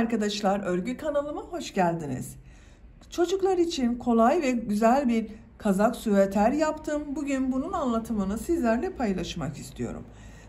arkadaşlar, örgü kanalıma hoş geldiniz. Çocuklar için kolay ve güzel bir kazak süveter yaptım. Bugün bunun anlatımını sizlerle paylaşmak istiyorum.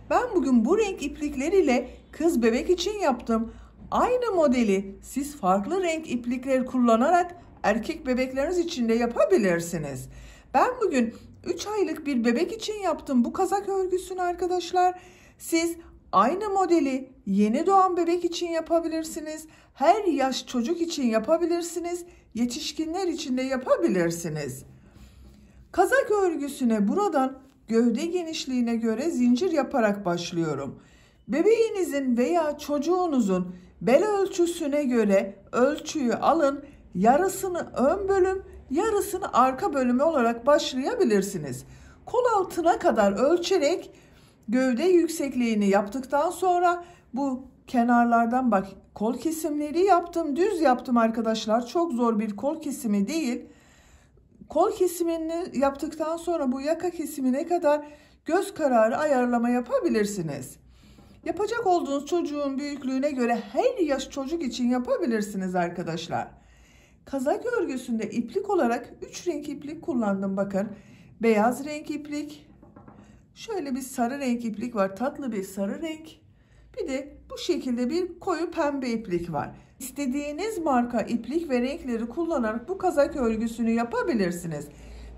Ben bugün bu renk iplikleriyle kız bebek için yaptım. Aynı modeli siz farklı renk iplikleri kullanarak erkek bebekleriniz için de yapabilirsiniz. Ben bugün 3 aylık bir bebek için yaptım bu kazak örgüsünü arkadaşlar. Siz Aynı modeli yeni doğan bebek için yapabilirsiniz. Her yaş çocuk için yapabilirsiniz. Yetişkinler için de yapabilirsiniz. Kazak örgüsüne buradan gövde genişliğine göre zincir yaparak başlıyorum. Bebeğinizin veya çocuğunuzun bel ölçüsüne göre ölçüyü alın, yarısını ön bölüm, yarısını arka bölümü olarak başlayabilirsiniz. Kol altına kadar ölçerek Gövde yüksekliğini yaptıktan sonra bu kenarlardan bak kol kesimleri yaptım. Düz yaptım arkadaşlar. Çok zor bir kol kesimi değil. Kol kesimini yaptıktan sonra bu yaka kesimine kadar göz kararı ayarlama yapabilirsiniz. Yapacak olduğunuz çocuğun büyüklüğüne göre her yaş çocuk için yapabilirsiniz arkadaşlar. Kazak örgüsünde iplik olarak 3 renk iplik kullandım bakın. Beyaz renk iplik, Şöyle bir sarı renk iplik var. Tatlı bir sarı renk. Bir de bu şekilde bir koyu pembe iplik var. İstediğiniz marka iplik ve renkleri kullanarak bu kazak örgüsünü yapabilirsiniz.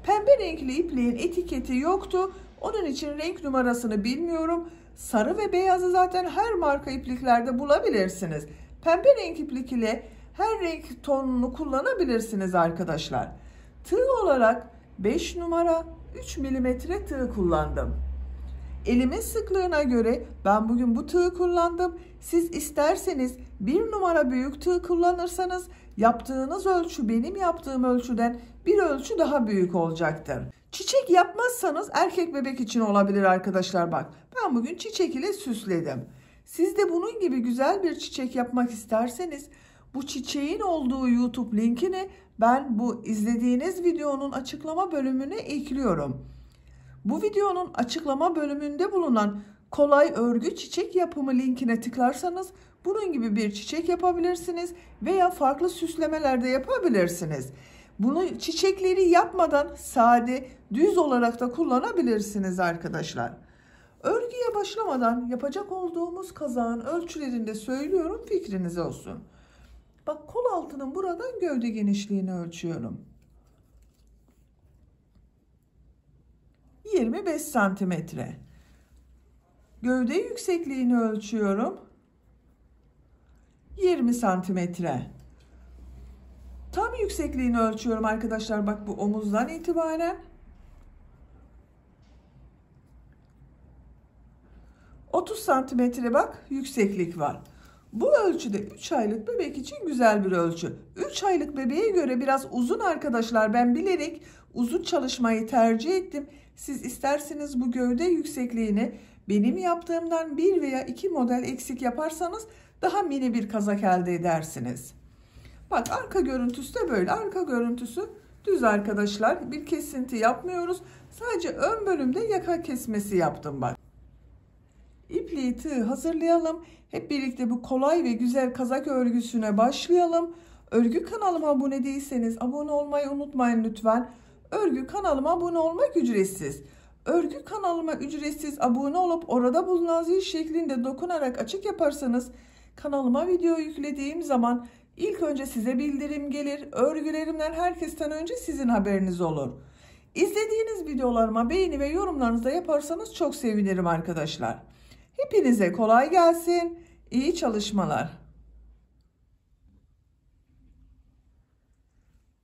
Pembe renkli ipliğin etiketi yoktu. Onun için renk numarasını bilmiyorum. Sarı ve beyazı zaten her marka ipliklerde bulabilirsiniz. Pembe renk iplik ile her renk tonunu kullanabilirsiniz arkadaşlar. Tığ olarak 5 numara, 3 mm tığ kullandım. Elimin sıklığına göre ben bugün bu tığı kullandım. Siz isterseniz 1 numara büyük tığ kullanırsanız yaptığınız ölçü benim yaptığım ölçüden bir ölçü daha büyük olacaktır. Çiçek yapmazsanız erkek bebek için olabilir arkadaşlar bak. Ben bugün çiçek ile süsledim. Siz de bunun gibi güzel bir çiçek yapmak isterseniz bu çiçeğin olduğu YouTube linkini ben bu izlediğiniz videonun açıklama bölümüne ekliyorum. Bu videonun açıklama bölümünde bulunan kolay örgü çiçek yapımı linkine tıklarsanız bunun gibi bir çiçek yapabilirsiniz veya farklı süslemelerde yapabilirsiniz. Bunu çiçekleri yapmadan sade düz olarak da kullanabilirsiniz arkadaşlar. Örgüye başlamadan yapacak olduğumuz kazağın ölçülerinde söylüyorum fikriniz olsun. Bak kol altının buradan gövde genişliğini ölçüyorum. 25 santimetre. Gövde yüksekliğini ölçüyorum. 20 santimetre. Tam yüksekliğini ölçüyorum arkadaşlar. Bak bu omuzdan itibaren. 30 santimetre bak yükseklik var. Bu ölçüde 3 aylık bebek için güzel bir ölçü. 3 aylık bebeğe göre biraz uzun arkadaşlar. Ben bilerek uzun çalışmayı tercih ettim. Siz isterseniz bu gövde yüksekliğini benim yaptığımdan 1 veya 2 model eksik yaparsanız daha mini bir kazak elde edersiniz. Bak arka görüntüsü de böyle. Arka görüntüsü düz arkadaşlar. Bir kesinti yapmıyoruz. Sadece ön bölümde yaka kesmesi yaptım bak. İpliği tığ hazırlayalım. Hep birlikte bu kolay ve güzel kazak örgüsüne başlayalım. Örgü kanalıma abone değilseniz abone olmayı unutmayın lütfen. Örgü kanalıma abone olmak ücretsiz. Örgü kanalıma ücretsiz abone olup orada bulunan zil şeklinde dokunarak açık yaparsanız kanalıma video yüklediğim zaman ilk önce size bildirim gelir. Örgülerimden herkesten önce sizin haberiniz olur. İzlediğiniz videolarıma beğeni ve yorumlarınızı da yaparsanız çok sevinirim arkadaşlar. Hepinize kolay gelsin. İyi çalışmalar.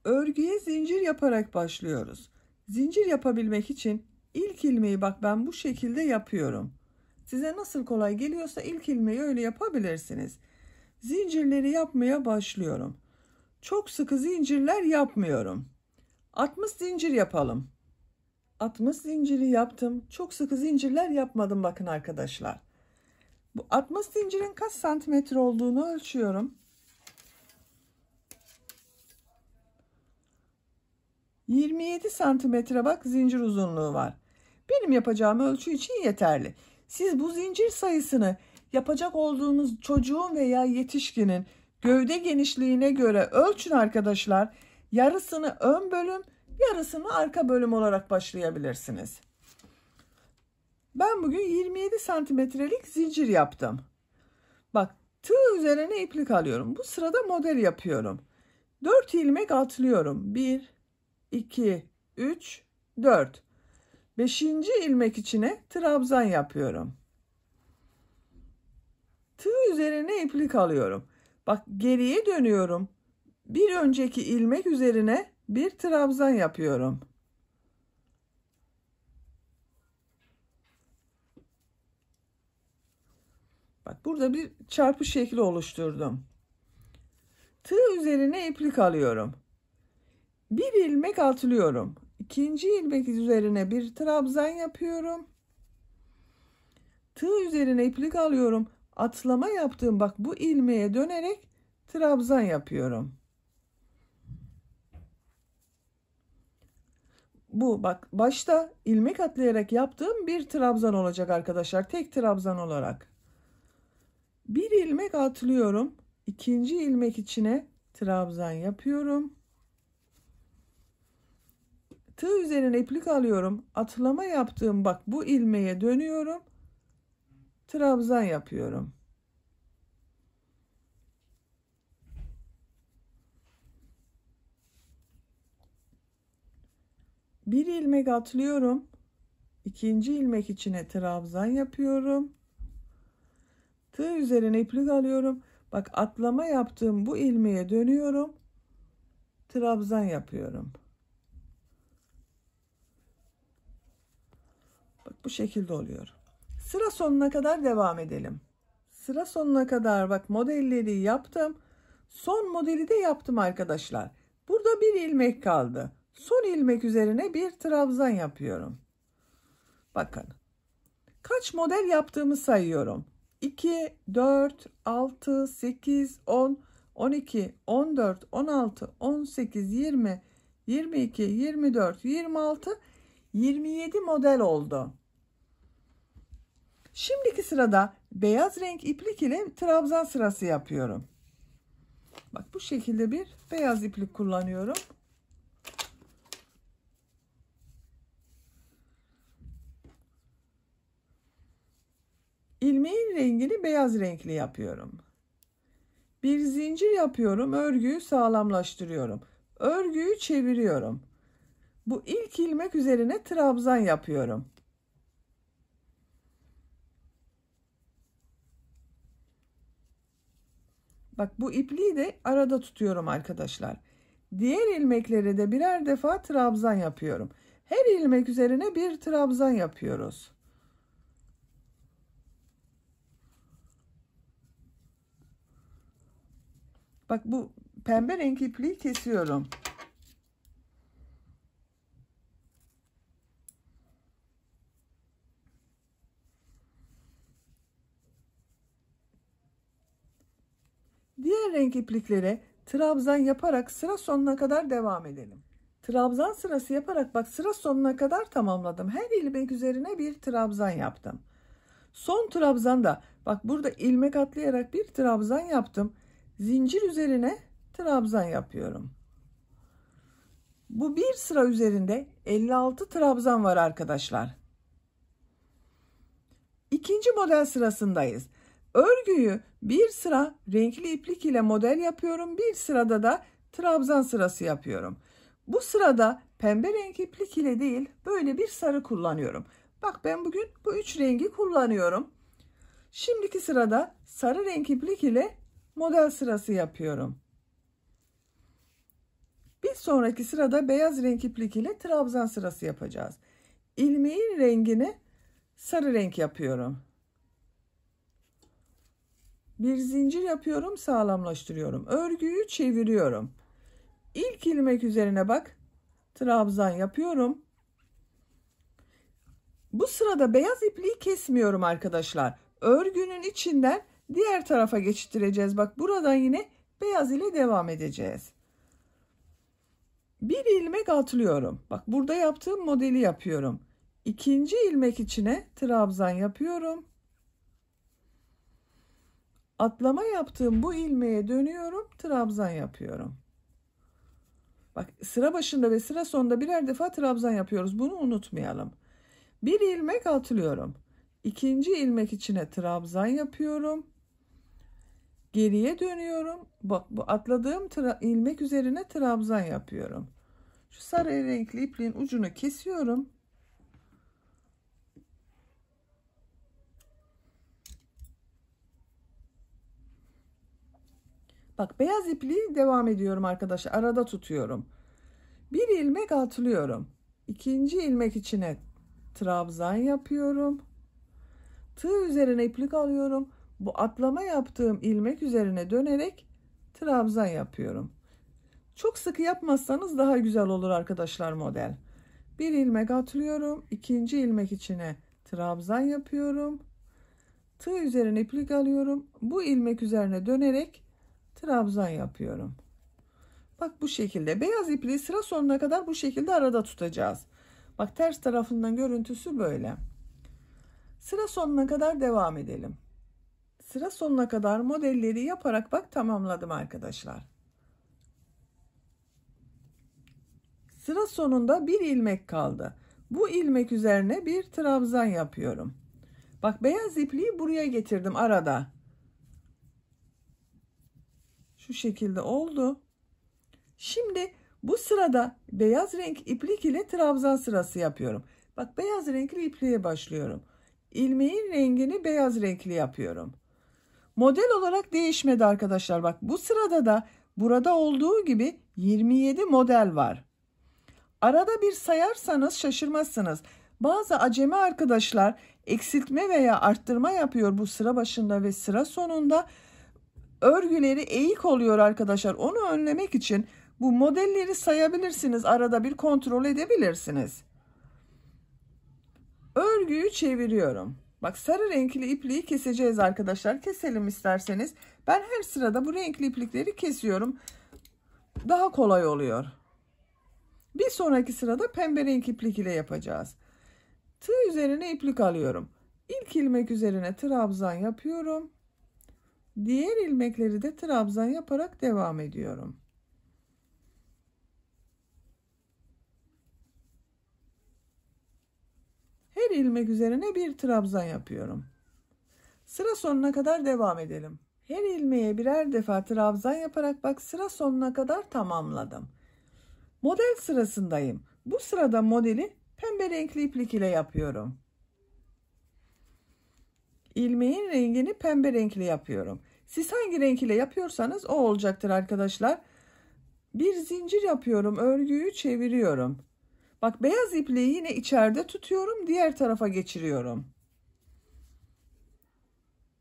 Örgüye zincir yaparak başlıyoruz. Zincir yapabilmek için ilk ilmeği bak ben bu şekilde yapıyorum. Size nasıl kolay geliyorsa ilk ilmeği öyle yapabilirsiniz. Zincirleri yapmaya başlıyorum. Çok sıkı zincirler yapmıyorum. 60 zincir yapalım. 60 zinciri yaptım. Çok sıkı zincirler yapmadım bakın arkadaşlar. Bu 60 zincirin kaç santimetre olduğunu ölçüyorum. 27 santimetre bak zincir uzunluğu var. Benim yapacağım ölçü için yeterli. Siz bu zincir sayısını yapacak olduğunuz çocuğun veya yetişkinin gövde genişliğine göre ölçün arkadaşlar. Yarısını ön bölüm, yarısını arka bölüm olarak başlayabilirsiniz. Ben bugün 27 santimetrelik zincir yaptım. Bak tığ üzerine iplik alıyorum. Bu sırada model yapıyorum. 4 ilmek atlıyorum. 1, 2, 3, 4. 5. ilmek içine trabzan yapıyorum. Tığ üzerine iplik alıyorum. Bak geriye dönüyorum. Bir önceki ilmek üzerine bir trabzan yapıyorum. Bak burada bir çarpı şekli oluşturdum. Tığ üzerine iplik alıyorum. Bir ilmek atlıyorum. İkinci ilmek üzerine bir trabzan yapıyorum. Tığ üzerine iplik alıyorum. Atlama yaptığım bak bu ilmeğe dönerek trabzan yapıyorum. bu bak başta ilmek atlayarak yaptığım bir trabzan olacak arkadaşlar. Tek trabzan olarak. Bir ilmek atlıyorum. ikinci ilmek içine trabzan yapıyorum. Tığ üzerine iplik alıyorum. Atlama yaptığım bak bu ilmeğe dönüyorum. Trabzan yapıyorum. bir ilmek atlıyorum ikinci ilmek içine trabzan yapıyorum tığ üzerine iplik alıyorum bak atlama yaptığım bu ilmeğe dönüyorum trabzan yapıyorum bak bu şekilde oluyor sıra sonuna kadar devam edelim sıra sonuna kadar bak modelleri yaptım son modeli de yaptım arkadaşlar burada bir ilmek kaldı son ilmek üzerine bir trabzan yapıyorum. Bakın. Kaç model yaptığımı sayıyorum. 2, 4, 6, 8, 10, 12, 14, 16, 18, 20, 22, 24, 26, 27 model oldu. Şimdiki sırada beyaz renk iplik ile trabzan sırası yapıyorum. Bak bu şekilde bir beyaz iplik kullanıyorum. ilmeğin rengini beyaz renkli yapıyorum. Bir zincir yapıyorum. Örgüyü sağlamlaştırıyorum. Örgüyü çeviriyorum. Bu ilk ilmek üzerine trabzan yapıyorum. Bak bu ipliği de arada tutuyorum arkadaşlar. Diğer ilmeklere de birer defa trabzan yapıyorum. Her ilmek üzerine bir trabzan yapıyoruz. Bak bu pembe renkli ipliği kesiyorum. Diğer renk ipliklere trabzan yaparak sıra sonuna kadar devam edelim. Trabzan sırası yaparak bak sıra sonuna kadar tamamladım. Her ilmek üzerine bir trabzan yaptım. Son trabzanda bak burada ilmek atlayarak bir trabzan yaptım zincir üzerine trabzan yapıyorum. Bu bir sıra üzerinde 56 trabzan var arkadaşlar. İkinci model sırasındayız. Örgüyü bir sıra renkli iplik ile model yapıyorum. Bir sırada da trabzan sırası yapıyorum. Bu sırada pembe renk iplik ile değil böyle bir sarı kullanıyorum. Bak ben bugün bu üç rengi kullanıyorum. Şimdiki sırada sarı renk iplik ile model sırası yapıyorum. Bir sonraki sırada beyaz renk iplik ile trabzan sırası yapacağız. İlmeğin rengini sarı renk yapıyorum. Bir zincir yapıyorum, sağlamlaştırıyorum. Örgüyü çeviriyorum. İlk ilmek üzerine bak. Trabzan yapıyorum. Bu sırada beyaz ipliği kesmiyorum arkadaşlar. Örgünün içinden Diğer tarafa geçiştireceğiz. Bak buradan yine beyaz ile devam edeceğiz. Bir ilmek atlıyorum. Bak burada yaptığım modeli yapıyorum. İkinci ilmek içine trabzan yapıyorum. Atlama yaptığım bu ilmeğe dönüyorum. Trabzan yapıyorum. Bak sıra başında ve sıra sonunda birer defa trabzan yapıyoruz. Bunu unutmayalım. Bir ilmek atlıyorum. İkinci ilmek içine trabzan yapıyorum. Geriye dönüyorum. Bak bu atladığım ilmek üzerine trabzan yapıyorum. Şu sarı renkli ipliğin ucunu kesiyorum. Bak beyaz ipliği devam ediyorum arkadaşlar. Arada tutuyorum. Bir ilmek atlıyorum. İkinci ilmek içine trabzan yapıyorum. Tığ üzerine iplik alıyorum bu atlama yaptığım ilmek üzerine dönerek trabzan yapıyorum. Çok sıkı yapmazsanız daha güzel olur arkadaşlar model. Bir ilmek atlıyorum. ikinci ilmek içine trabzan yapıyorum. Tığ üzerine iplik alıyorum. Bu ilmek üzerine dönerek trabzan yapıyorum. Bak bu şekilde. Beyaz ipliği sıra sonuna kadar bu şekilde arada tutacağız. Bak ters tarafından görüntüsü böyle. Sıra sonuna kadar devam edelim sıra sonuna kadar modelleri yaparak bak tamamladım arkadaşlar. Sıra sonunda bir ilmek kaldı. Bu ilmek üzerine bir trabzan yapıyorum. Bak beyaz ipliği buraya getirdim arada. Şu şekilde oldu. Şimdi bu sırada beyaz renk iplik ile trabzan sırası yapıyorum. Bak beyaz renkli ipliğe başlıyorum. İlmeğin rengini beyaz renkli yapıyorum. Model olarak değişmedi arkadaşlar. Bak bu sırada da burada olduğu gibi 27 model var. Arada bir sayarsanız şaşırmazsınız. Bazı acemi arkadaşlar eksiltme veya arttırma yapıyor bu sıra başında ve sıra sonunda. Örgüleri eğik oluyor arkadaşlar. Onu önlemek için bu modelleri sayabilirsiniz. Arada bir kontrol edebilirsiniz. Örgüyü çeviriyorum. Bak sarı renkli ipliği keseceğiz arkadaşlar. Keselim isterseniz. Ben her sırada bu renkli iplikleri kesiyorum. Daha kolay oluyor. Bir sonraki sırada pembe renk iplik ile yapacağız. Tığ üzerine iplik alıyorum. İlk ilmek üzerine trabzan yapıyorum. Diğer ilmekleri de trabzan yaparak devam ediyorum. Her ilmek üzerine bir trabzan yapıyorum. Sıra sonuna kadar devam edelim. Her ilmeğe birer defa trabzan yaparak bak sıra sonuna kadar tamamladım. Model sırasındayım. Bu sırada modeli pembe renkli iplik ile yapıyorum. İlmeğin rengini pembe renkli yapıyorum. Siz hangi renk ile yapıyorsanız o olacaktır arkadaşlar. Bir zincir yapıyorum. Örgüyü çeviriyorum. Bak beyaz ipliği yine içeride tutuyorum. Diğer tarafa geçiriyorum.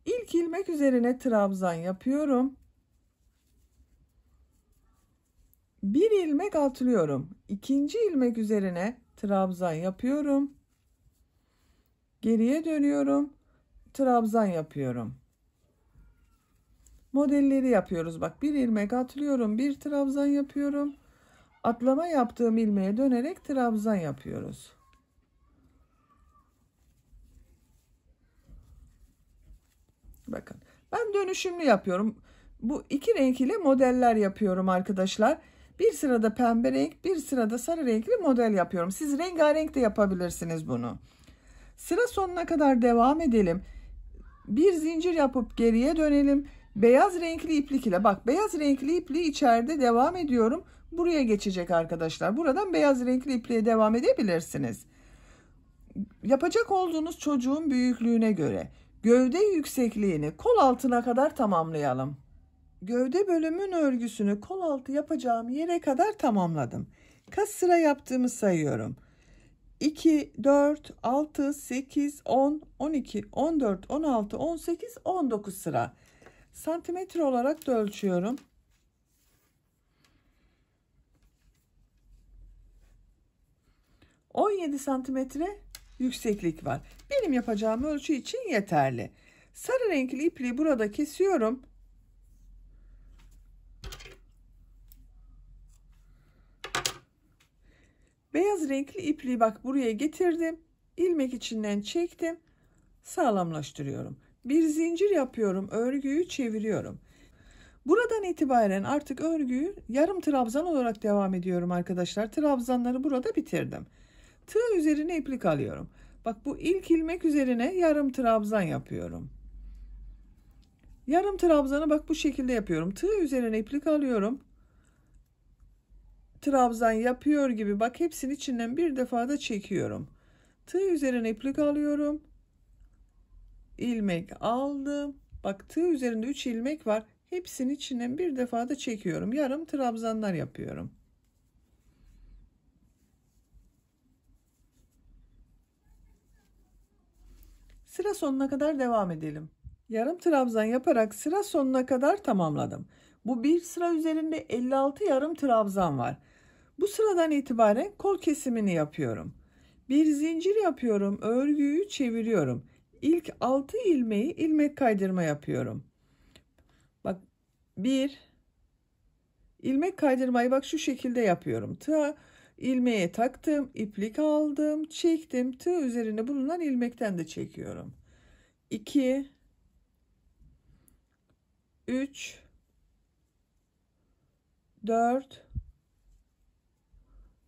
İlk ilmek üzerine trabzan yapıyorum. Bir ilmek atlıyorum. İkinci ilmek üzerine trabzan yapıyorum. Geriye dönüyorum. Trabzan yapıyorum. Modelleri yapıyoruz. Bak bir ilmek atlıyorum. Bir trabzan yapıyorum atlama yaptığım ilmeğe dönerek trabzan yapıyoruz. Bakın ben dönüşümlü yapıyorum. Bu iki renk ile modeller yapıyorum arkadaşlar. Bir sırada pembe renk bir sırada sarı renkli model yapıyorum. Siz rengarenk de yapabilirsiniz bunu. Sıra sonuna kadar devam edelim. Bir zincir yapıp geriye dönelim. Beyaz renkli iplik ile bak beyaz renkli ipliği içeride devam ediyorum. Buraya geçecek arkadaşlar. Buradan beyaz renkli ipliğe devam edebilirsiniz. Yapacak olduğunuz çocuğun büyüklüğüne göre gövde yüksekliğini kol altına kadar tamamlayalım. Gövde bölümün örgüsünü kol altı yapacağım yere kadar tamamladım. kas sıra yaptığımı sayıyorum. 2, 4, 6, 8, 10, 12, 14, 16, 18, 19 sıra. Santimetre olarak da ölçüyorum. On santimetre yükseklik var. Benim yapacağım ölçü için yeterli. Sarı renkli ipliği burada kesiyorum. Beyaz renkli ipliği bak buraya getirdim. İlmek içinden çektim. Sağlamlaştırıyorum. Bir zincir yapıyorum. Örgüyü çeviriyorum. Buradan itibaren artık örgüyü yarım trabzan olarak devam ediyorum arkadaşlar. Trabzanları burada bitirdim. Tığ üzerine iplik alıyorum. Bak bu ilk ilmek üzerine yarım trabzan yapıyorum. Yarım trabzanı bak bu şekilde yapıyorum. Tığ üzerine iplik alıyorum. Trabzan yapıyor gibi bak hepsini içinden bir defa da çekiyorum. Tığ üzerine iplik alıyorum ilmek aldım. Bak tığ üzerinde 3 ilmek var. Hepsinin içinden bir defada çekiyorum. Yarım trabzanlar yapıyorum. Sıra sonuna kadar devam edelim. Yarım trabzan yaparak sıra sonuna kadar tamamladım. Bu bir sıra üzerinde 56 yarım trabzan var. Bu sıradan itibaren kol kesimini yapıyorum. Bir zincir yapıyorum, örgüyü çeviriyorum ilk 6 ilmeği ilmek kaydırma yapıyorum. Bak 1 ilmek kaydırmayı bak şu şekilde yapıyorum. Tığ ilmeğe taktım, iplik aldım, çektim. Tığ üzerine bulunan ilmekten de çekiyorum. 2 3 4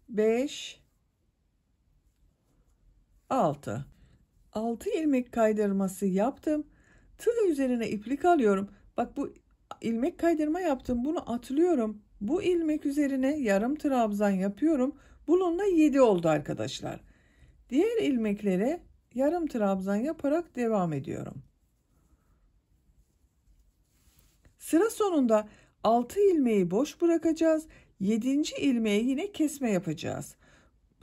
5 6 6 ilmek kaydırması yaptım. Tığ üzerine iplik alıyorum. Bak bu ilmek kaydırma yaptım. Bunu atlıyorum. Bu ilmek üzerine yarım trabzan yapıyorum. Bununla 7 oldu arkadaşlar. Diğer ilmeklere yarım trabzan yaparak devam ediyorum. Sıra sonunda 6 ilmeği boş bırakacağız. 7. ilmeği yine kesme yapacağız.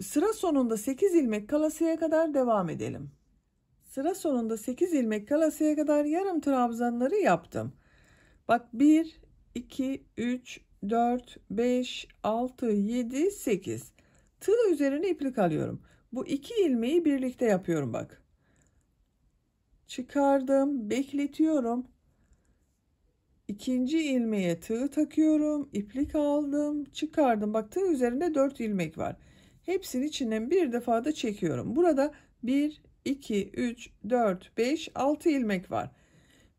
Sıra sonunda 8 ilmek kalasıya kadar devam edelim. Sıra sonunda 8 ilmek kalasıya kadar yarım trabzanları yaptım. Bak 1, 2, 3, 4, 5, 6, 7, 8. Tığ üzerine iplik alıyorum. Bu iki ilmeği birlikte yapıyorum bak. Çıkardım, bekletiyorum. İkinci ilmeğe tığ takıyorum, iplik aldım, çıkardım. Bak tığ üzerinde 4 ilmek var. Hepsini içinden bir defa da çekiyorum. Burada 1, 2, 3, 4, 5, 6 ilmek var.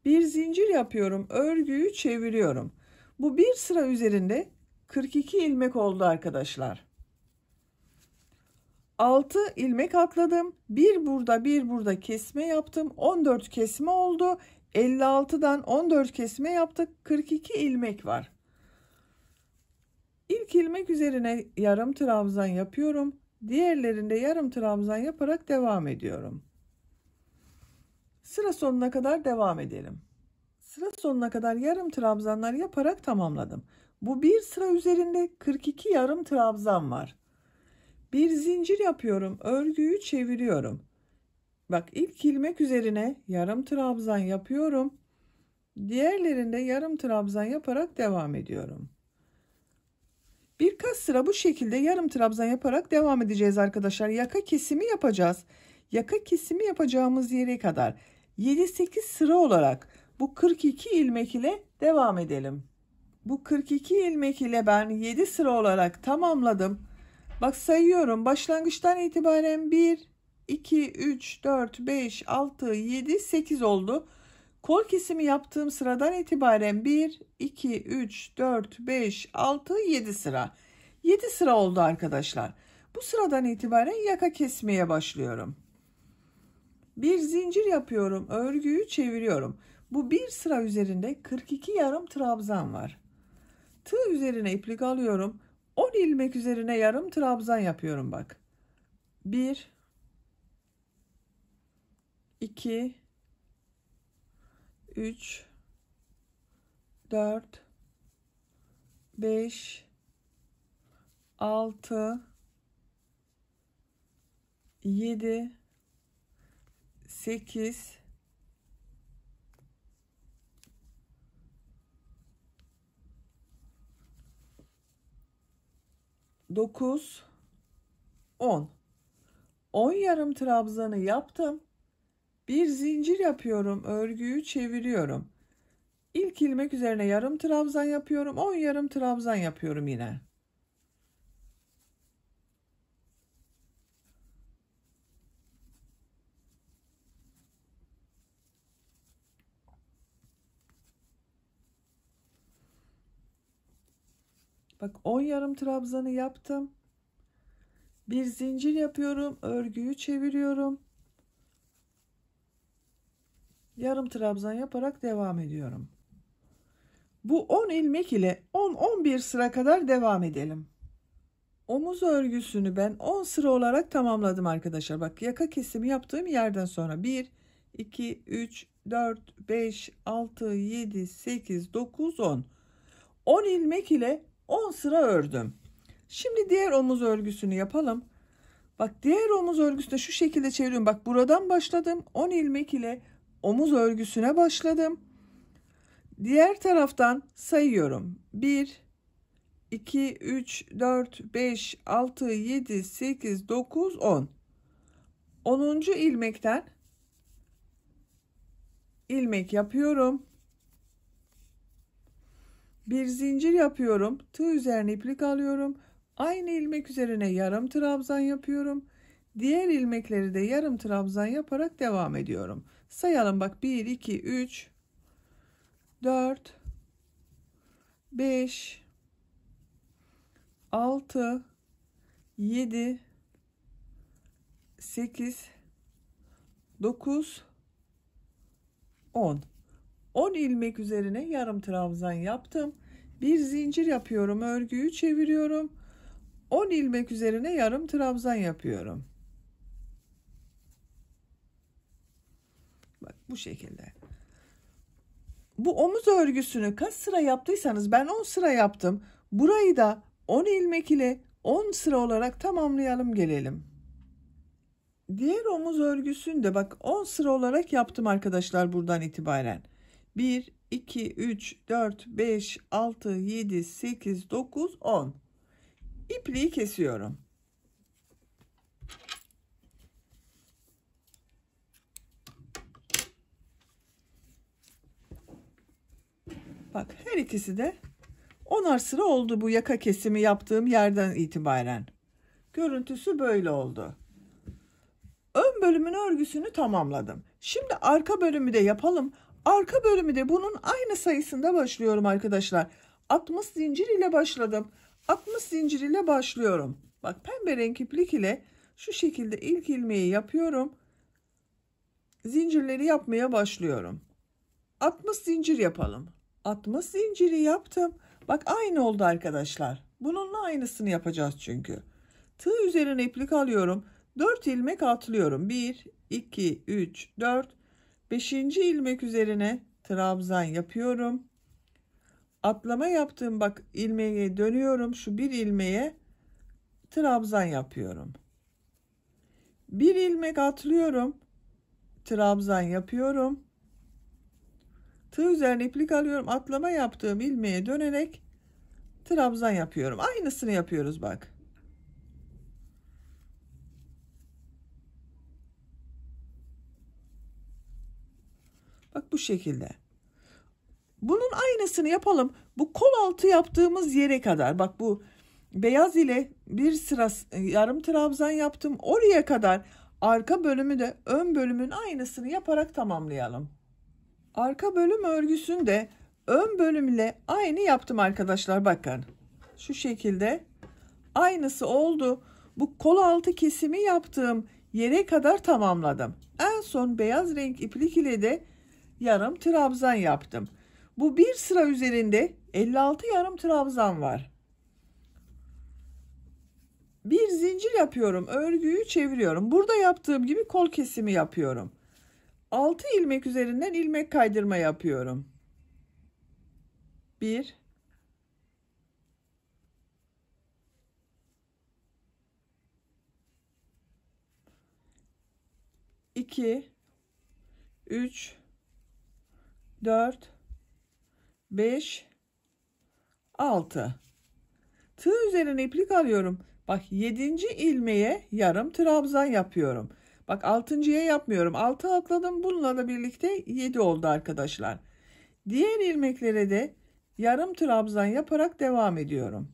Bir zincir yapıyorum. Örgüyü çeviriyorum. Bu bir sıra üzerinde 42 ilmek oldu arkadaşlar. 6 ilmek atladım. Bir burada bir burada kesme yaptım. 14 kesme oldu. 56'dan 14 kesme yaptık. 42 ilmek var. İlk ilmek üzerine yarım trabzan yapıyorum diğerlerinde yarım trabzan yaparak devam ediyorum. Sıra sonuna kadar devam edelim. Sıra sonuna kadar yarım trabzanlar yaparak tamamladım. Bu bir sıra üzerinde 42 yarım trabzan var. Bir zincir yapıyorum. Örgüyü çeviriyorum. Bak ilk ilmek üzerine yarım trabzan yapıyorum. Diğerlerinde yarım trabzan yaparak devam ediyorum. Birkaç sıra bu şekilde yarım trabzan yaparak devam edeceğiz arkadaşlar. Yaka kesimi yapacağız. Yaka kesimi yapacağımız yere kadar 7-8 sıra olarak bu 42 ilmek ile devam edelim. Bu 42 ilmek ile ben 7 sıra olarak tamamladım. Bak sayıyorum başlangıçtan itibaren 1, 2, 3, 4, 5, 6, 7, 8 oldu. Kol kesimi yaptığım sıradan itibaren 1, 2, 3, 4, 5, 6, 7 sıra. 7 sıra oldu arkadaşlar. Bu sıradan itibaren yaka kesmeye başlıyorum. Bir zincir yapıyorum. Örgüyü çeviriyorum. Bu bir sıra üzerinde 42 yarım trabzan var. Tığ üzerine iplik alıyorum. 10 ilmek üzerine yarım trabzan yapıyorum bak. 1 2 3 4 5 6 7 8 9 10 10 yarım trabzanı yaptım bir zincir yapıyorum. Örgüyü çeviriyorum. İlk ilmek üzerine yarım trabzan yapıyorum. 10 yarım trabzan yapıyorum yine. Bak 10 yarım trabzanı yaptım. Bir zincir yapıyorum. Örgüyü çeviriyorum yarım trabzan yaparak devam ediyorum. Bu 10 ilmek ile 10-11 sıra kadar devam edelim. Omuz örgüsünü ben 10 sıra olarak tamamladım arkadaşlar. Bak yaka kesimi yaptığım yerden sonra 1, 2, 3, 4, 5, 6, 7, 8, 9, 10. 10 ilmek ile 10 sıra ördüm. Şimdi diğer omuz örgüsünü yapalım. Bak diğer omuz örgüsünü şu şekilde çeviriyorum. Bak buradan başladım. 10 ilmek ile omuz örgüsüne başladım. Diğer taraftan sayıyorum. 1 2 3 4 5 6 7 8 9 10. 10. ilmekten ilmek yapıyorum. Bir zincir yapıyorum. Tığ üzerine iplik alıyorum. Aynı ilmek üzerine yarım trabzan yapıyorum. Diğer ilmekleri de yarım trabzan yaparak devam ediyorum. Sayalım bak 1, 2, 3, 4, 5, 6, 7, 8, 9, 10. 10 ilmek üzerine yarım trabzan yaptım. Bir zincir yapıyorum. Örgüyü çeviriyorum. 10 ilmek üzerine yarım trabzan yapıyorum. Bu şekilde. Bu omuz örgüsünü kaç sıra yaptıysanız ben 10 sıra yaptım. Burayı da 10 ilmek ile 10 sıra olarak tamamlayalım gelelim. Diğer omuz örgüsünü de bak 10 sıra olarak yaptım arkadaşlar buradan itibaren. 1, 2, 3, 4, 5, 6, 7, 8, 9, 10. İpliği kesiyorum. Bak her ikisi de onar sıra oldu bu yaka kesimi yaptığım yerden itibaren. Görüntüsü böyle oldu. Ön bölümün örgüsünü tamamladım. Şimdi arka bölümü de yapalım. Arka bölümü de bunun aynı sayısında başlıyorum arkadaşlar. 60 zincir ile başladım. 60 zincir ile başlıyorum. Bak pembe renk iplik ile şu şekilde ilk ilmeği yapıyorum. Zincirleri yapmaya başlıyorum. 60 zincir yapalım atma zinciri yaptım. Bak aynı oldu arkadaşlar. Bununla aynısını yapacağız çünkü. Tığ üzerine iplik alıyorum. 4 ilmek atlıyorum. 1, 2, 3, 4. 5. ilmek üzerine trabzan yapıyorum. Atlama yaptığım bak ilmeğe dönüyorum. Şu bir ilmeğe trabzan yapıyorum. Bir ilmek atlıyorum. Trabzan yapıyorum. Tığ üzerine iplik alıyorum. Atlama yaptığım ilmeğe dönerek trabzan yapıyorum. Aynısını yapıyoruz bak. Bak bu şekilde. Bunun aynısını yapalım. Bu kol altı yaptığımız yere kadar. Bak bu beyaz ile bir sıra yarım trabzan yaptım. Oraya kadar arka bölümü de ön bölümün aynısını yaparak tamamlayalım. Arka bölüm örgüsünü de ön bölümle aynı yaptım arkadaşlar. Bakın şu şekilde aynısı oldu. Bu kol altı kesimi yaptığım yere kadar tamamladım. En son beyaz renk iplik ile de yarım trabzan yaptım. Bu bir sıra üzerinde 56 yarım trabzan var. Bir zincir yapıyorum. Örgüyü çeviriyorum. Burada yaptığım gibi kol kesimi yapıyorum. 6 ilmek üzerinden ilmek kaydırma yapıyorum. 1 2 3 4 5 6 tığ üzerine iplik alıyorum. Bak 7. ilmeğe yarım trabzan yapıyorum. Bak 6.ya yapmıyorum. 6 atladım. Bununla da birlikte 7 oldu arkadaşlar. Diğer ilmeklere de yarım trabzan yaparak devam ediyorum.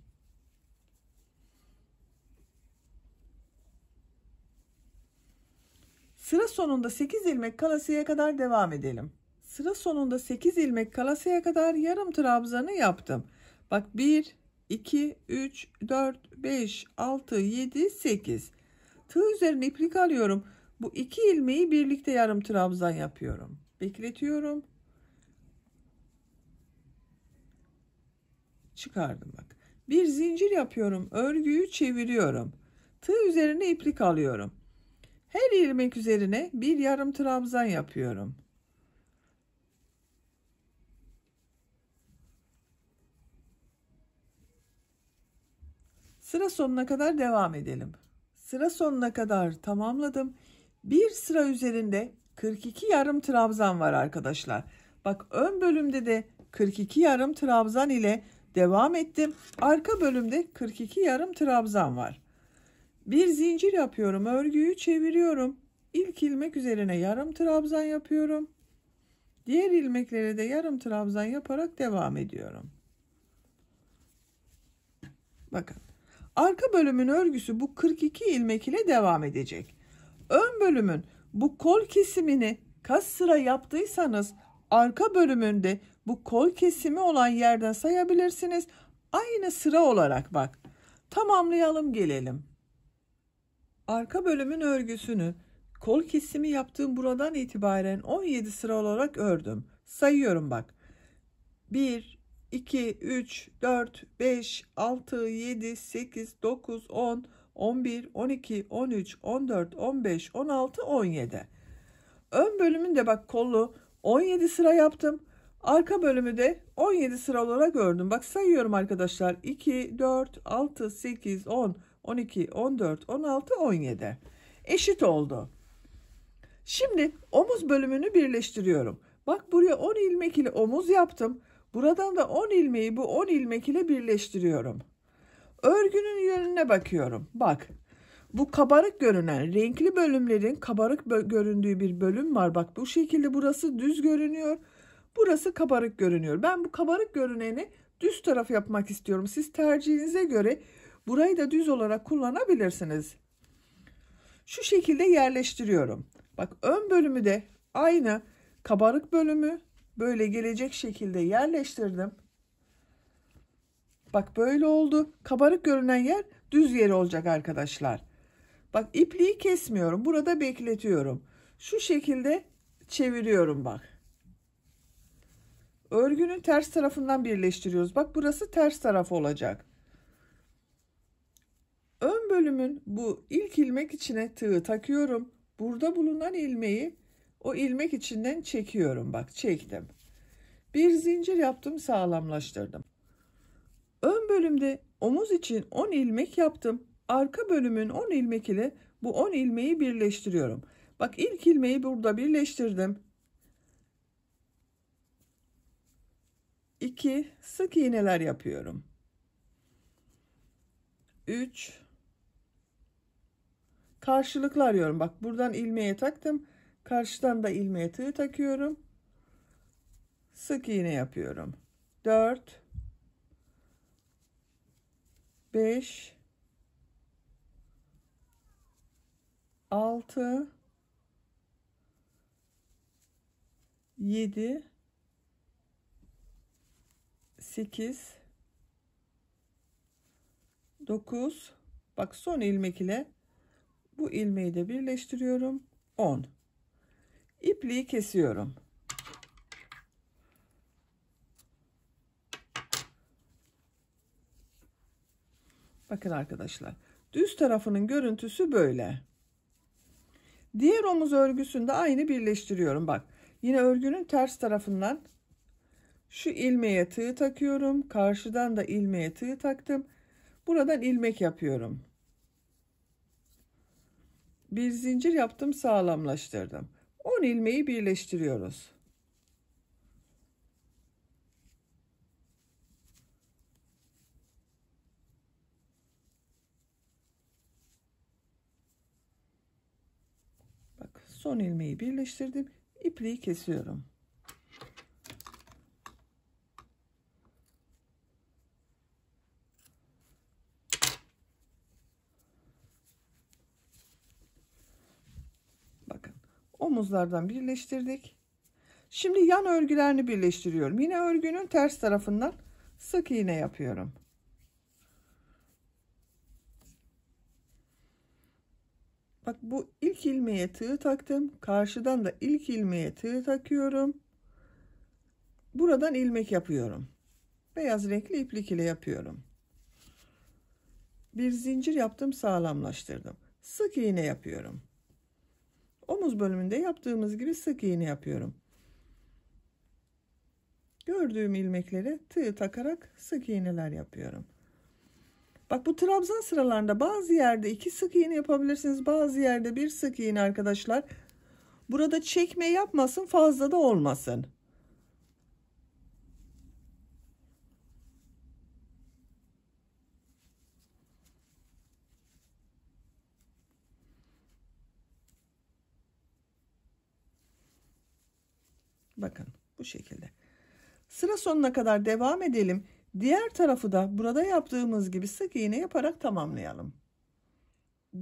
Sıra sonunda 8 ilmek kalasıya kadar devam edelim. Sıra sonunda 8 ilmek kalasıya kadar yarım trabzanı yaptım. Bak 1, 2, 3, 4, 5, 6, 7, 8. Tığ üzerine iplik alıyorum. Bu iki ilmeği birlikte yarım trabzan yapıyorum. Bekletiyorum. Çıkardım bak. Bir zincir yapıyorum. Örgüyü çeviriyorum. Tığ üzerine iplik alıyorum. Her ilmek üzerine bir yarım trabzan yapıyorum. Sıra sonuna kadar devam edelim. Sıra sonuna kadar tamamladım. Bir sıra üzerinde 42 yarım trabzan var arkadaşlar. Bak ön bölümde de 42 yarım trabzan ile devam ettim. Arka bölümde 42 yarım trabzan var. Bir zincir yapıyorum. Örgüyü çeviriyorum. İlk ilmek üzerine yarım trabzan yapıyorum. Diğer ilmeklere de yarım trabzan yaparak devam ediyorum. Bakın. Arka bölümün örgüsü bu 42 ilmek ile devam edecek. Ön bölümün bu kol kesimini kas sıra yaptıysanız arka bölümünde bu kol kesimi olan yerden sayabilirsiniz. Aynı sıra olarak bak. Tamamlayalım gelelim. Arka bölümün örgüsünü kol kesimi yaptığım buradan itibaren 17 sıra olarak ördüm. Sayıyorum bak. 1, 2, 3, 4, 5, 6, 7, 8, 9, 10, 11, 12, 13, 14, 15, 16, 17. Ön bölümünde bak kollu 17 sıra yaptım. Arka bölümü de 17 sıra olarak gördüm. Bak sayıyorum arkadaşlar. 2, 4, 6, 8, 10, 12, 14, 16, 17. Eşit oldu. Şimdi omuz bölümünü birleştiriyorum. Bak buraya 10 ilmek ile omuz yaptım. Buradan da 10 ilmeği bu 10 ilmek ile birleştiriyorum. Örgünün yönüne bakıyorum. Bak bu kabarık görünen renkli bölümlerin kabarık bö göründüğü bir bölüm var. Bak bu şekilde burası düz görünüyor. Burası kabarık görünüyor. Ben bu kabarık görüneni düz taraf yapmak istiyorum. Siz tercihinize göre burayı da düz olarak kullanabilirsiniz. Şu şekilde yerleştiriyorum. Bak ön bölümü de aynı kabarık bölümü böyle gelecek şekilde yerleştirdim. Bak böyle oldu. Kabarık görünen yer düz yer olacak arkadaşlar. Bak ipliği kesmiyorum. Burada bekletiyorum. Şu şekilde çeviriyorum bak. Örgünün ters tarafından birleştiriyoruz. Bak burası ters taraf olacak. Ön bölümün bu ilk ilmek içine tığı takıyorum. Burada bulunan ilmeği o ilmek içinden çekiyorum. Bak çektim. Bir zincir yaptım sağlamlaştırdım. Ön bölümde omuz için 10 ilmek yaptım. Arka bölümün 10 ilmek ile bu 10 ilmeği birleştiriyorum. Bak ilk ilmeği burada birleştirdim. 2 sık iğneler yapıyorum. 3 karşılıklı arıyorum. Bak buradan ilmeğe taktım. Karşıdan da ilmeğe tığ takıyorum. Sık iğne yapıyorum. 4 5 6 7 8 9 bak son ilmek ile bu ilmeği de birleştiriyorum 10 ipliği kesiyorum Bakın arkadaşlar. Düz tarafının görüntüsü böyle. Diğer omuz örgüsünde aynı birleştiriyorum. Bak yine örgünün ters tarafından şu ilmeğe tığ takıyorum. Karşıdan da ilmeğe tığ taktım. Buradan ilmek yapıyorum. Bir zincir yaptım sağlamlaştırdım. 10 ilmeği birleştiriyoruz. Son ilmeği birleştirdim. İpliği kesiyorum. Bakın omuzlardan birleştirdik. Şimdi yan örgülerini birleştiriyorum. Yine örgünün ters tarafından sık iğne yapıyorum. Bak bu ilk ilmeğe tığı taktım. Karşıdan da ilk ilmeğe tığı takıyorum. Buradan ilmek yapıyorum. Beyaz renkli iplik ile yapıyorum. Bir zincir yaptım, sağlamlaştırdım. Sık iğne yapıyorum. Omuz bölümünde yaptığımız gibi sık iğne yapıyorum. Gördüğüm ilmeklere tığ takarak sık iğneler yapıyorum. Bak bu trabzan sıralarında bazı yerde iki sık iğne yapabilirsiniz. Bazı yerde bir sık iğne arkadaşlar. Burada çekme yapmasın fazla da olmasın. Bakın bu şekilde. Sıra sonuna kadar devam edelim. Diğer tarafı da burada yaptığımız gibi sık iğne yaparak tamamlayalım.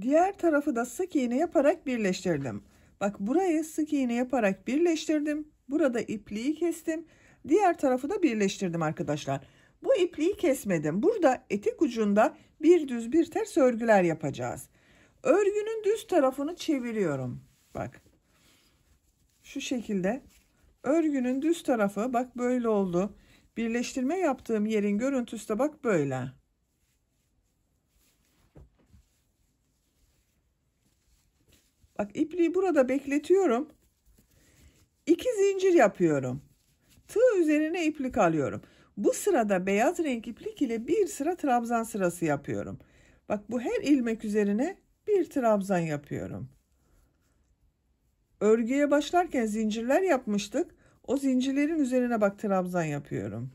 Diğer tarafı da sık iğne yaparak birleştirdim. Bak burayı sık iğne yaparak birleştirdim. Burada ipliği kestim. Diğer tarafı da birleştirdim arkadaşlar. Bu ipliği kesmedim. Burada etek ucunda bir düz bir ters örgüler yapacağız. Örgünün düz tarafını çeviriyorum. Bak. Şu şekilde. Örgünün düz tarafı bak böyle oldu. Birleştirme yaptığım yerin görüntüsü de bak böyle. Bak ipliği burada bekletiyorum. İki zincir yapıyorum. Tığ üzerine iplik alıyorum. Bu sırada beyaz renk iplik ile bir sıra trabzan sırası yapıyorum. Bak bu her ilmek üzerine bir trabzan yapıyorum. Örgüye başlarken zincirler yapmıştık. O zincirlerin üzerine bak trabzan yapıyorum.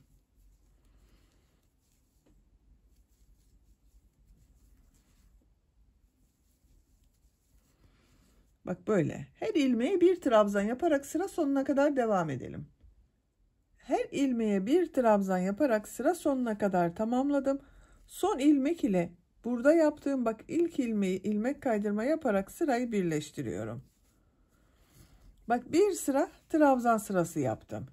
Bak böyle. Her ilmeğe bir trabzan yaparak sıra sonuna kadar devam edelim. Her ilmeğe bir trabzan yaparak sıra sonuna kadar tamamladım. Son ilmek ile burada yaptığım bak ilk ilmeği ilmek kaydırma yaparak sırayı birleştiriyorum. Bak bir sıra trabzan sırası yaptım.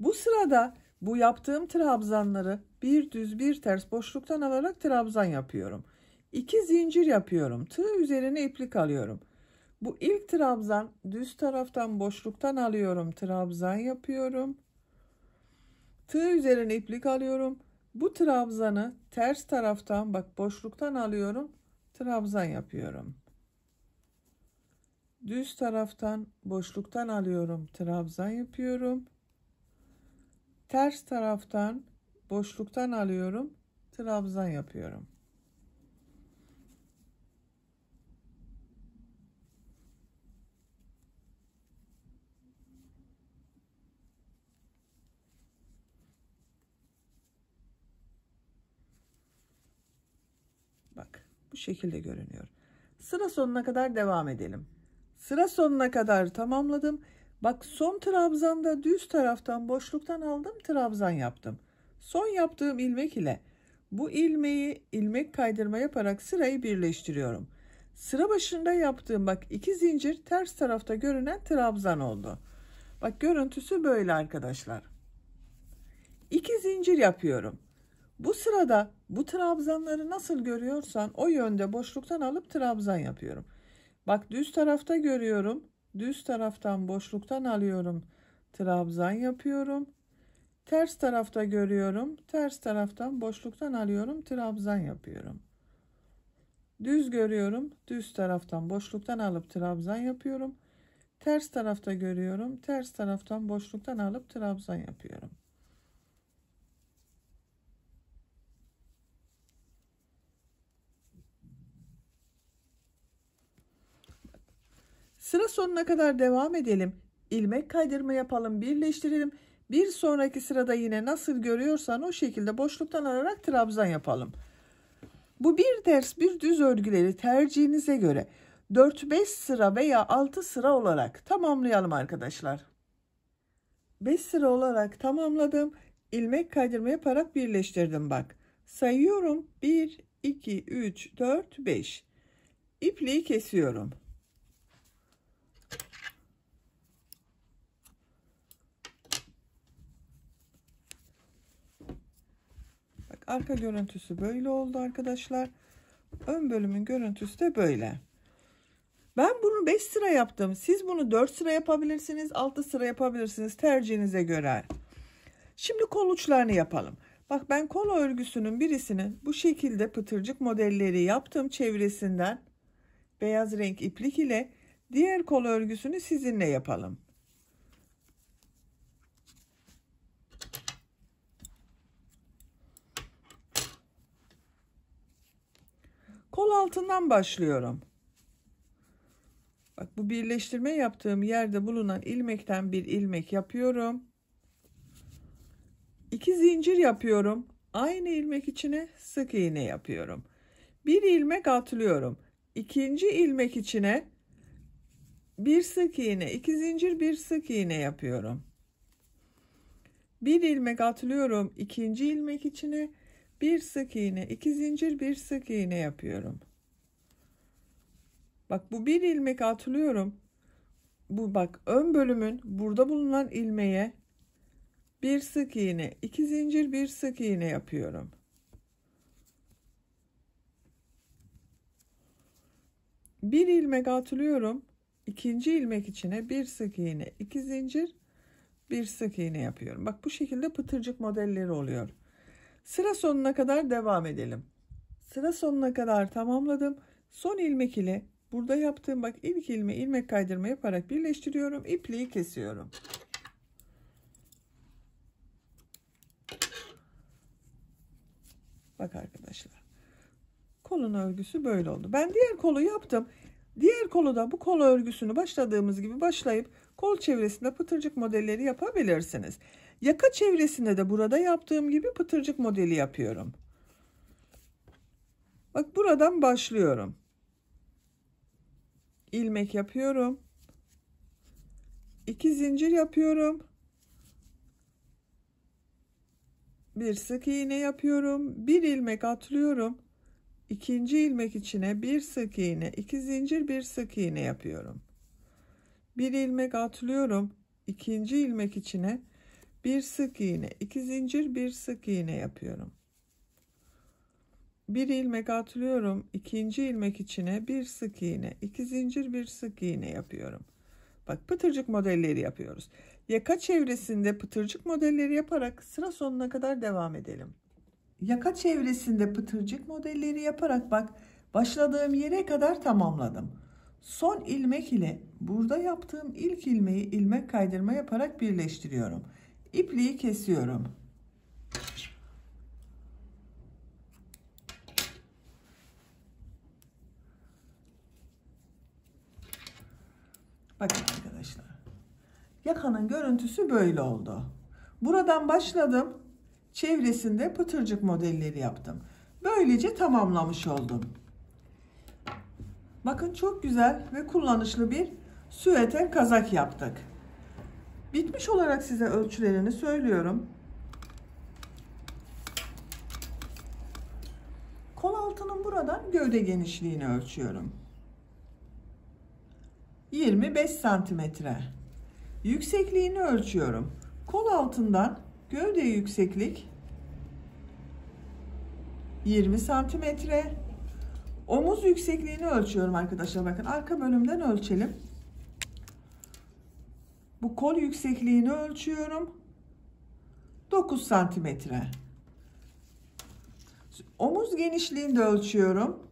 Bu sırada bu yaptığım trabzanları bir düz bir ters boşluktan alarak trabzan yapıyorum. İki zincir yapıyorum. Tığ üzerine iplik alıyorum. Bu ilk trabzan düz taraftan boşluktan alıyorum. Trabzan yapıyorum. Tığ üzerine iplik alıyorum. Bu trabzanı ters taraftan bak boşluktan alıyorum. Trabzan yapıyorum düz taraftan boşluktan alıyorum trabzan yapıyorum ters taraftan boşluktan alıyorum trabzan yapıyorum Bak bu şekilde görünüyor. Sıra sonuna kadar devam edelim. Sıra sonuna kadar tamamladım. Bak son trabzanda düz taraftan boşluktan aldım trabzan yaptım. Son yaptığım ilmek ile bu ilmeği ilmek kaydırma yaparak sırayı birleştiriyorum. Sıra başında yaptığım bak iki zincir ters tarafta görünen trabzan oldu. Bak görüntüsü böyle arkadaşlar. İki zincir yapıyorum. Bu sırada bu trabzanları nasıl görüyorsan o yönde boşluktan alıp trabzan yapıyorum. Bak düz tarafta görüyorum. Düz taraftan boşluktan alıyorum. Trabzan yapıyorum. Ters tarafta görüyorum. Ters taraftan boşluktan alıyorum. Trabzan yapıyorum. Düz görüyorum. Düz taraftan boşluktan alıp trabzan yapıyorum. Ters tarafta görüyorum. Ters taraftan boşluktan alıp trabzan yapıyorum. Sıra sonuna kadar devam edelim. İlmek kaydırma yapalım, birleştirelim. Bir sonraki sırada yine nasıl görüyorsan o şekilde boşluktan alarak trabzan yapalım. Bu bir ters bir düz örgüleri tercihinize göre 4-5 sıra veya 6 sıra olarak tamamlayalım arkadaşlar. 5 sıra olarak tamamladım. İlmek kaydırma yaparak birleştirdim bak. Sayıyorum 1, 2, 3, 4, 5. İpliği kesiyorum. Arka görüntüsü böyle oldu arkadaşlar. Ön bölümün görüntüsü de böyle. Ben bunu 5 sıra yaptım. Siz bunu 4 sıra yapabilirsiniz. 6 sıra yapabilirsiniz. Tercihinize göre. Şimdi kol uçlarını yapalım. Bak ben kol örgüsünün birisinin bu şekilde pıtırcık modelleri yaptım çevresinden. Beyaz renk iplik ile diğer kol örgüsünü sizinle yapalım. Kol altından başlıyorum. Bak bu birleştirme yaptığım yerde bulunan ilmekten bir ilmek yapıyorum. 2 zincir yapıyorum. Aynı ilmek içine sık iğne yapıyorum. Bir ilmek atlıyorum. İkinci ilmek içine bir sık iğne, iki zincir, bir sık iğne yapıyorum. Bir ilmek atlıyorum ikinci ilmek içine bir sık iğne, iki zincir, bir sık iğne yapıyorum. Bak bu bir ilmek atlıyorum. Bu bak ön bölümün burada bulunan ilmeğe bir sık iğne, iki zincir, bir sık iğne yapıyorum. Bir ilmek atlıyorum. ikinci ilmek içine bir sık iğne, iki zincir, bir sık iğne yapıyorum. Bak bu şekilde pıtırcık modelleri oluyor. Sıra sonuna kadar devam edelim. Sıra sonuna kadar tamamladım. Son ilmek ile burada yaptığım bak ilk ilme ilmek kaydırma yaparak birleştiriyorum. İpliği kesiyorum. Bak arkadaşlar. Kolun örgüsü böyle oldu. Ben diğer kolu yaptım. Diğer kolu da bu kol örgüsünü başladığımız gibi başlayıp kol çevresinde pıtırcık modelleri yapabilirsiniz. Yaka çevresinde de burada yaptığım gibi pıtırcık modeli yapıyorum. Bak buradan başlıyorum. İlmek yapıyorum. 2 zincir yapıyorum. Bir sık iğne yapıyorum. Bir ilmek atlıyorum. İkinci ilmek içine bir sık iğne, iki zincir, bir sık iğne yapıyorum. Bir ilmek atlıyorum. ikinci ilmek içine bir sık iğne iki zincir bir sık iğne yapıyorum bir ilmek atlıyorum ikinci ilmek içine bir sık iğne iki zincir bir sık iğne yapıyorum bak pıtırcık modelleri yapıyoruz yaka çevresinde pıtırcık modelleri yaparak sıra sonuna kadar devam edelim yaka çevresinde pıtırcık modelleri yaparak bak başladığım yere kadar tamamladım son ilmek ile burada yaptığım ilk ilmeği ilmek kaydırma yaparak birleştiriyorum ipliği kesiyorum. Bakın arkadaşlar. Yakanın görüntüsü böyle oldu. Buradan başladım. Çevresinde pıtırcık modelleri yaptım. Böylece tamamlamış oldum. Bakın çok güzel ve kullanışlı bir süeten kazak yaptık. Bitmiş olarak size ölçülerini söylüyorum. Kol altının buradan gövde genişliğini ölçüyorum. 25 santimetre. Yüksekliğini ölçüyorum. Kol altından gövde yükseklik 20 santimetre. Omuz yüksekliğini ölçüyorum arkadaşlar. Bakın arka bölümden ölçelim. Bu kol yüksekliğini ölçüyorum. 9 santimetre. Omuz genişliğini de ölçüyorum.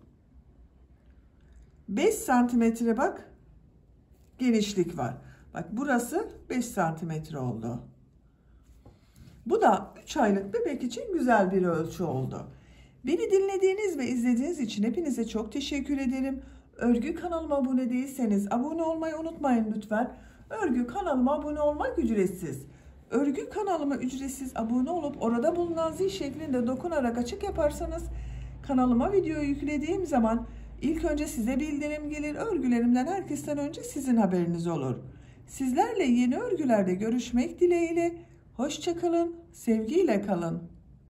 5 santimetre bak genişlik var. Bak burası 5 santimetre oldu. Bu da 3 aylık bebek için güzel bir ölçü oldu. Beni dinlediğiniz ve izlediğiniz için hepinize çok teşekkür ederim. Örgü kanalıma abone değilseniz abone olmayı unutmayın lütfen. Örgü kanalıma abone olmak ücretsiz. Örgü kanalıma ücretsiz abone olup orada bulunan zil şeklinde dokunarak açık yaparsanız kanalıma video yüklediğim zaman ilk önce size bildirim gelir. Örgülerimden herkesten önce sizin haberiniz olur. Sizlerle yeni örgülerde görüşmek dileğiyle. Hoşçakalın, sevgiyle kalın.